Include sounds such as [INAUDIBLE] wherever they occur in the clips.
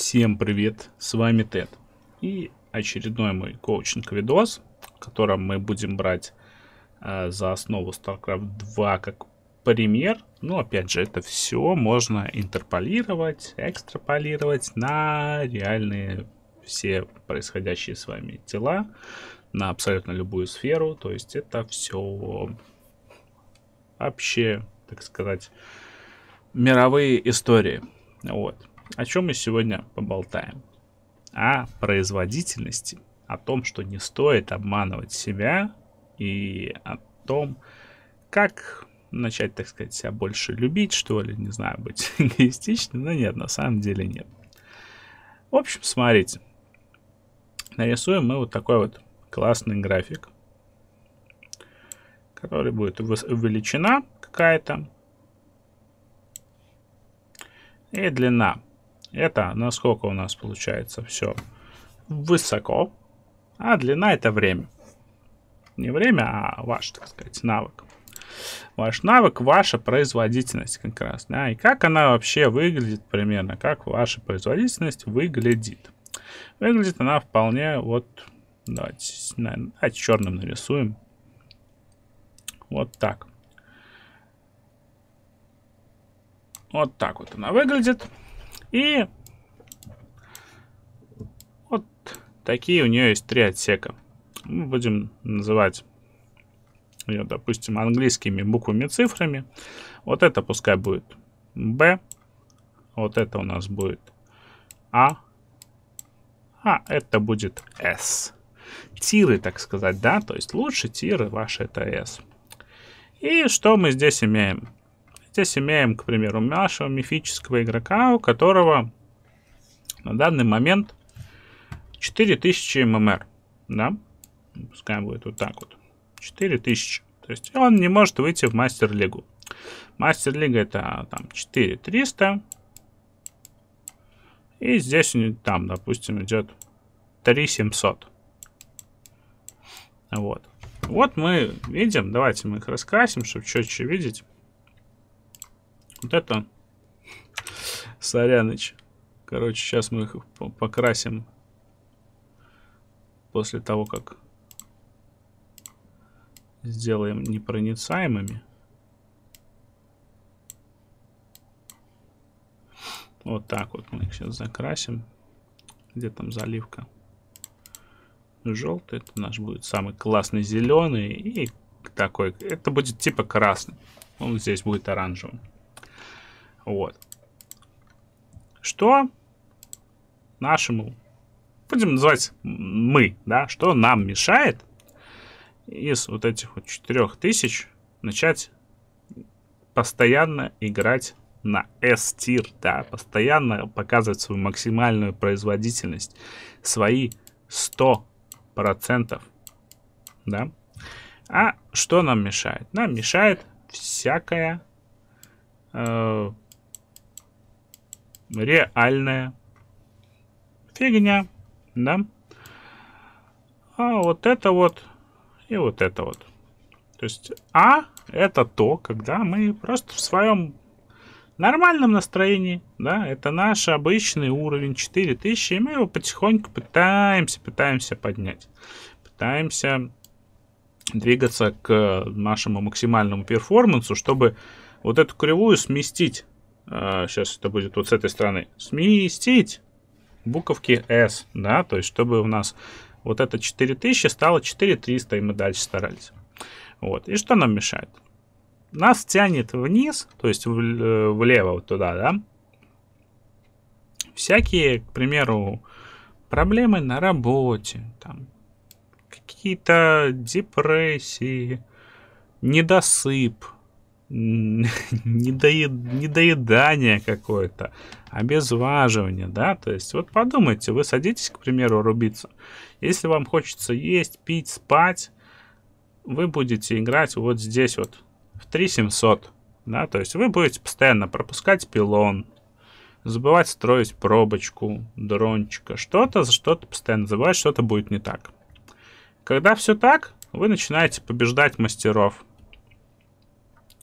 Всем привет, с вами Тед и очередной мой коучинг-видос, в котором мы будем брать э, за основу StarCraft 2 как пример. Но опять же, это все можно интерполировать, экстраполировать на реальные все происходящие с вами тела на абсолютно любую сферу. То есть это все вообще, так сказать, мировые истории. Вот. О чем мы сегодня поболтаем? О производительности, о том, что не стоит обманывать себя и о том, как начать, так сказать, себя больше любить, что ли, не знаю, быть [LAUGHS] эгоистичным, но нет, на самом деле нет. В общем, смотрите, нарисуем мы вот такой вот классный график, который будет величина какая-то и длина это насколько у нас получается все высоко, а длина это время. Не время, а ваш, так сказать, навык. Ваш навык, ваша производительность как раз. Да? И как она вообще выглядит примерно, как ваша производительность выглядит. Выглядит она вполне вот... Давайте, наверное, давайте черным нарисуем. Вот так. Вот так вот она выглядит. И вот такие у нее есть три отсека. Мы будем называть ее, допустим, английскими буквами цифрами. Вот это пускай будет B. Вот это у нас будет А. А это будет S. Тиры, так сказать, да? То есть лучше тиры ваши это S. И что мы здесь имеем? Здесь имеем, к примеру, нашего мифического игрока, у которого на данный момент 4000 ММР. Да? Пускай будет вот так вот. 4000. То есть он не может выйти в мастер-лигу. Мастер-лига это там 4300. И здесь там, допустим, идет 3700. Вот. Вот мы видим, давайте мы их раскрасим, чтобы четче видеть. Вот это Соряныч. Короче, сейчас мы их покрасим после того, как сделаем непроницаемыми. Вот так вот мы их сейчас закрасим. Где там заливка? Желтый, это наш будет самый классный зеленый. И такой, это будет типа красный. Он здесь будет оранжевым. Вот. Что нашему, будем называть мы, да, что нам мешает из вот этих вот 4000 начать постоянно играть на S-тир, да, постоянно показывать свою максимальную производительность, свои 100%, да. А что нам мешает? Нам мешает всякая э, реальная фигня, да? А вот это вот и вот это вот. То есть А это то, когда мы просто в своем нормальном настроении, да, это наш обычный уровень 4000, и мы его потихоньку пытаемся, пытаемся поднять. Пытаемся двигаться к нашему максимальному перформансу, чтобы вот эту кривую сместить сейчас а, это будет вот с этой стороны, сместить буковки S, да, то есть чтобы у нас вот это 4000 стало 4300, и мы дальше старались. Вот, и что нам мешает? Нас тянет вниз, то есть э, влево вот туда, да, всякие, к примеру, проблемы на работе, там, какие-то депрессии, недосып, [LAUGHS] недоедание какое-то, обезваживание, да, то есть вот подумайте, вы садитесь, к примеру, рубиться, если вам хочется есть, пить, спать, вы будете играть вот здесь вот, в 3700, да, то есть вы будете постоянно пропускать пилон, забывать строить пробочку, дрончика, что-то, за что-то постоянно забывать, что-то будет не так. Когда все так, вы начинаете побеждать мастеров –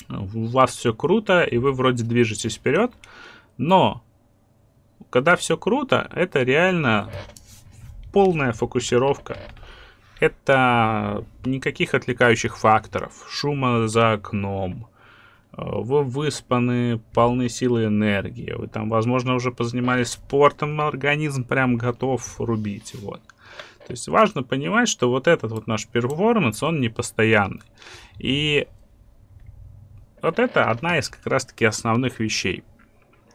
у вас все круто, и вы вроде движетесь вперед, но когда все круто, это реально полная фокусировка. Это никаких отвлекающих факторов, шума за окном, э, вы выспаны, полны силы и энергии, вы там, возможно, уже позанимались спортом, организм прям готов рубить, вот. То есть важно понимать, что вот этот вот наш перформанс, он непостоянный. И вот это одна из как раз-таки основных вещей,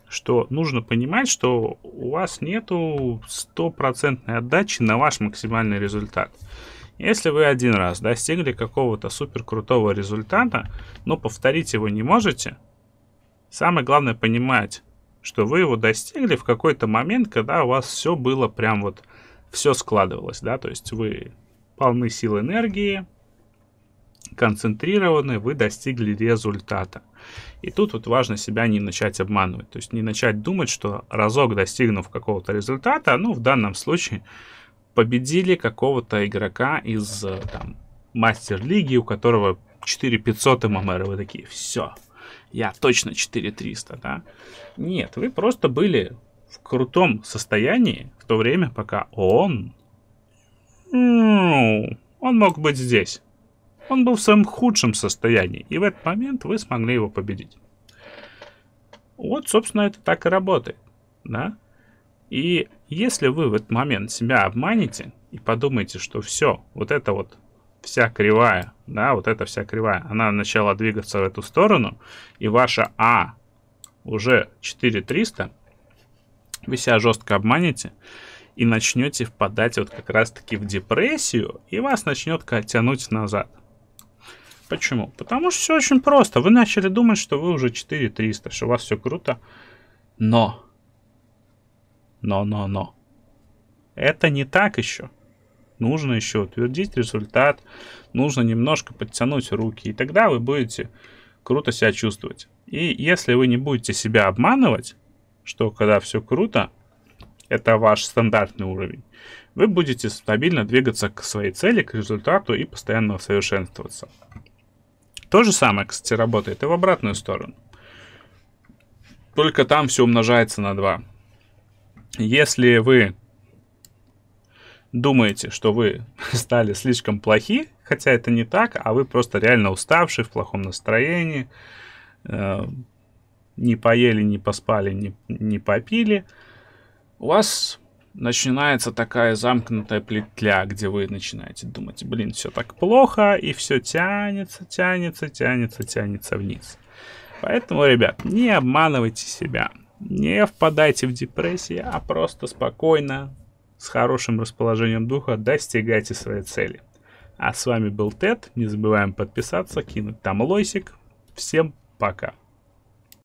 что нужно понимать, что у вас нету стопроцентной отдачи на ваш максимальный результат. Если вы один раз достигли какого-то супер крутого результата, но повторить его не можете, самое главное понимать, что вы его достигли в какой-то момент, когда у вас все было прям вот, все складывалось, да, то есть вы полны сил энергии, концентрированы, вы достигли результата. И тут вот важно себя не начать обманывать, то есть не начать думать, что разок достигнув какого-то результата, ну, в данном случае победили какого-то игрока из там, мастер-лиги, у которого 4500 ММР, вы такие, все, я точно 4300, да? Нет, вы просто были в крутом состоянии в то время, пока он... Ну, он мог быть здесь. Он был в своем худшем состоянии, и в этот момент вы смогли его победить. Вот, собственно, это так и работает, да? И если вы в этот момент себя обманете и подумаете, что все, вот это вот вся кривая, да, вот эта вся кривая, она начала двигаться в эту сторону, и ваша А уже 4300, вы себя жестко обманете и начнете впадать вот как раз-таки в депрессию, и вас начнет тянуть назад. Почему? Потому что все очень просто. Вы начали думать, что вы уже 4300, что у вас все круто. Но. Но, но, но. Это не так еще. Нужно еще утвердить результат. Нужно немножко подтянуть руки. И тогда вы будете круто себя чувствовать. И если вы не будете себя обманывать, что когда все круто, это ваш стандартный уровень, вы будете стабильно двигаться к своей цели, к результату и постоянно совершенствоваться. То же самое, кстати, работает и в обратную сторону. Только там все умножается на 2. Если вы думаете, что вы [LAUGHS] стали слишком плохи, хотя это не так, а вы просто реально уставший, в плохом настроении, э, не поели, не поспали, не, не попили, у вас начинается такая замкнутая петля, где вы начинаете думать, блин, все так плохо, и все тянется, тянется, тянется, тянется вниз. Поэтому, ребят, не обманывайте себя, не впадайте в депрессию, а просто спокойно, с хорошим расположением духа достигайте своей цели. А с вами был Тед, не забываем подписаться, кинуть там лойсик. Всем пока!